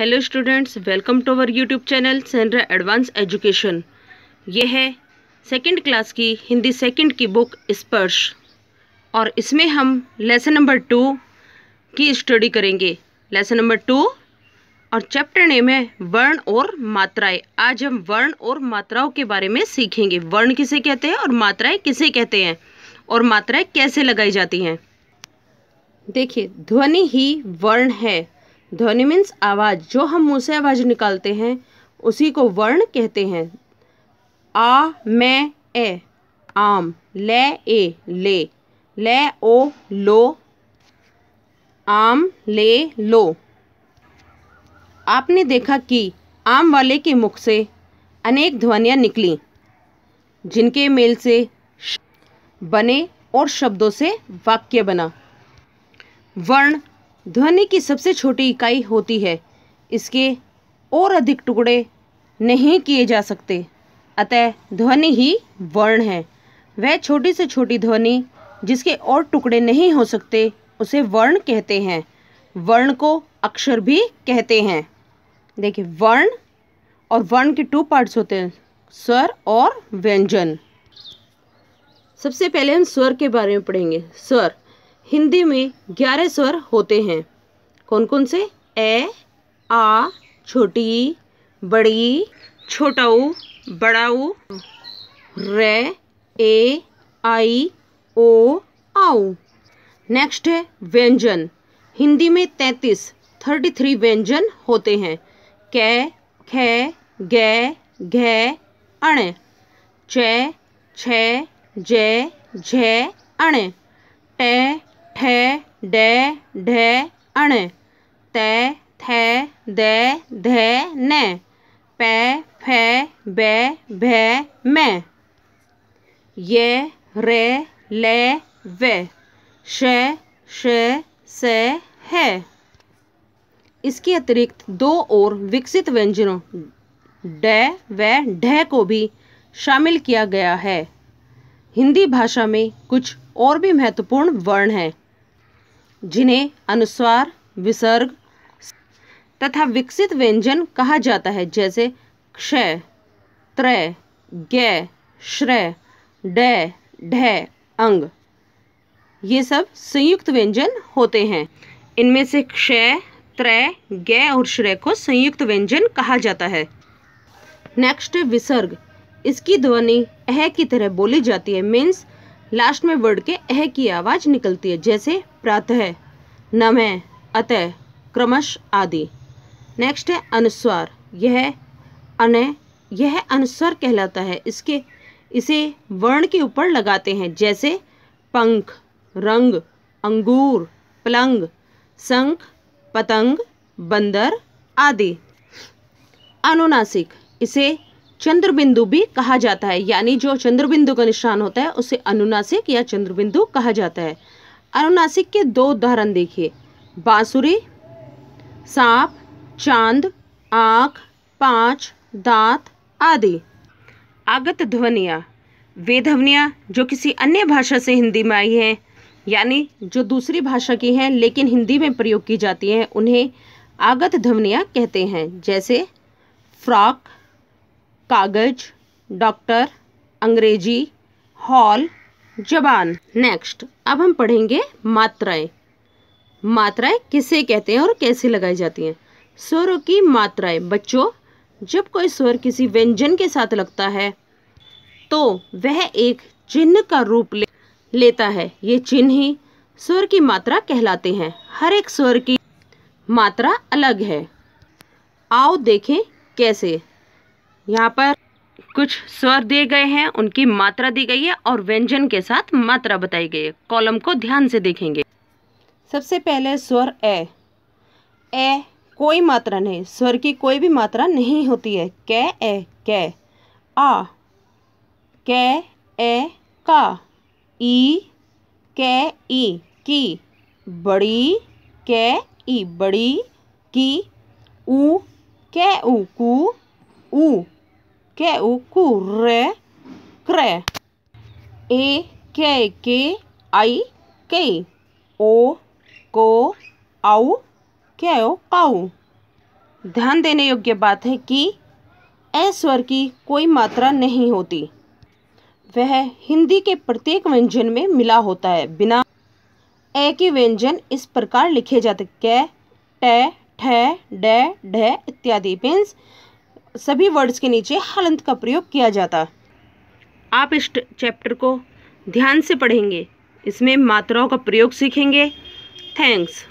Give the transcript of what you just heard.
Hello students welcome to our YouTube channel Sandra advance education ये है second class की Hindi second की book स्पर्श और इसमें हम लेसन नंबर टू की स्टडी करेंगे लेसन नंबर टू और चैप्टर नेम है वर्ण और मात्राएं आज हम वर्ण और मात्राओं के बारे में सीखेंगे वर्ण किसे कहते हैं और मात्राएं किसे कहते हैं और मात्राएं कैसे लगाई जाती हैं देखिए ध्वनि ही वर्ण है ध्वनि मीन्स आवाज़ जो हम मुंह से आवाज़ निकालते हैं उसी को वर्ण कहते हैं आ मैं ए आम ले ए ले ले ओ लो आम ले लो आपने देखा कि आम वाले के मुख से अनेक ध्वनियाँ निकली जिनके मेल से बने और शब्दों से वाक्य बना वर्ण ध्वनि की सबसे छोटी इकाई होती है इसके और अधिक टुकड़े नहीं किए जा सकते अतः ध्वनि ही वर्ण है वह छोटी से छोटी ध्वनि जिसके और टुकड़े नहीं हो सकते उसे वर्ण कहते हैं वर्ण को अक्षर भी कहते हैं देखिए वर्ण और वर्ण के टू पार्ट्स होते हैं स्वर और व्यंजन सबसे पहले हम स्वर के बारे में पढ़ेंगे स्वर हिंदी में ग्यारह स्वर होते हैं कौन कौन से ए आ छोटी बड़ी छोटाऊ बड़ाऊ रे ए आई ओ आऊ नेक्स्ट है व्यंजन हिंदी में तैंतीस थर्टी थ्री व्यंजन होते हैं कै खै गै घे अण चै छ जय झे अण टै ठ ड ढ ण त थ द ध न प फ ब भ म य र ल व श श स है इसके अतिरिक्त दो और विकसित व्यंजनों ड व ढ को भी शामिल किया गया है हिंदी भाषा में कुछ और भी महत्वपूर्ण वर्ण हैं जिन्हें अनुस्वार विसर्ग तथा विकसित व्यंजन कहा जाता है जैसे क्षय त्रय गय श्रय डय ढय अंग ये सब संयुक्त व्यंजन होते हैं इनमें से क्षय त्रय गय और श्रय को संयुक्त व्यंजन कहा जाता है नेक्स्ट विसर्ग इसकी ध्वनि अह की तरह बोली जाती है मीन्स लास्ट में वर्ड के अह की आवाज़ निकलती है जैसे प्रातः नमः अतः क्रमश आदि नेक्स्ट है अनुस्वार यह अनय यह अनुस्वर कहलाता है इसके इसे वर्ण के ऊपर लगाते हैं जैसे पंख रंग अंगूर पलंग संख पतंग बंदर आदि अनुनासिक इसे चंद्रबिंदु भी कहा जाता है यानी जो चंद्रबिंदु का निशान होता है उसे अनुनासिक या चंद्रबिंदु कहा जाता है अनुनासिक के दो उदाहरण देखिए बांसुरी सांप चांद आँख पाँच दांत आदि आगत ध्वनियाँ वे ध्वनियाँ जो किसी अन्य भाषा से हिंदी में आई हैं यानी जो दूसरी भाषा की हैं लेकिन हिंदी में प्रयोग की जाती हैं उन्हें आगत ध्वनियाँ कहते हैं जैसे फ्रॉक कागज डॉक्टर अंग्रेजी हॉल जबान नेक्स्ट अब हम पढ़ेंगे मात्राएं मात्राएं किसे कहते हैं और कैसे लगाई जाती हैं स्वरों की मात्राएं बच्चों जब कोई स्वर किसी व्यंजन के साथ लगता है तो वह एक चिन्ह का रूप ले, लेता है ये चिन्ह ही स्वर की मात्रा कहलाते हैं हर एक स्वर की मात्रा अलग है आओ देखें कैसे यहाँ पर कुछ स्वर दिए गए हैं उनकी मात्रा दी गई है और व्यंजन के साथ मात्रा बताई गई है कॉलम को ध्यान से देखेंगे सबसे पहले स्वर ए ए कोई मात्रा नहीं स्वर की कोई भी मात्रा नहीं होती है कै ए कै आ कै ए का ई कै ई की बड़ी कै ई बड़ी की ऊ कै ऊ कू ऊ que ocurre, cree. E, que, que, ai, que. O, को, आउ, के, ओ, काऊ ध्यान देने योग्य बात है कि ए स्वर की कोई मात्रा नहीं होती वह हिंदी के प्रत्येक व्यंजन में मिला होता है बिना ए के व्यंजन इस प्रकार लिखे जाते कै ट ठे डे इत्यादि मीन्स सभी वर्ड्स के नीचे हलंत का प्रयोग किया जाता आप इस चैप्टर को ध्यान से पढ़ेंगे इसमें मात्राओं का प्रयोग सीखेंगे थैंक्स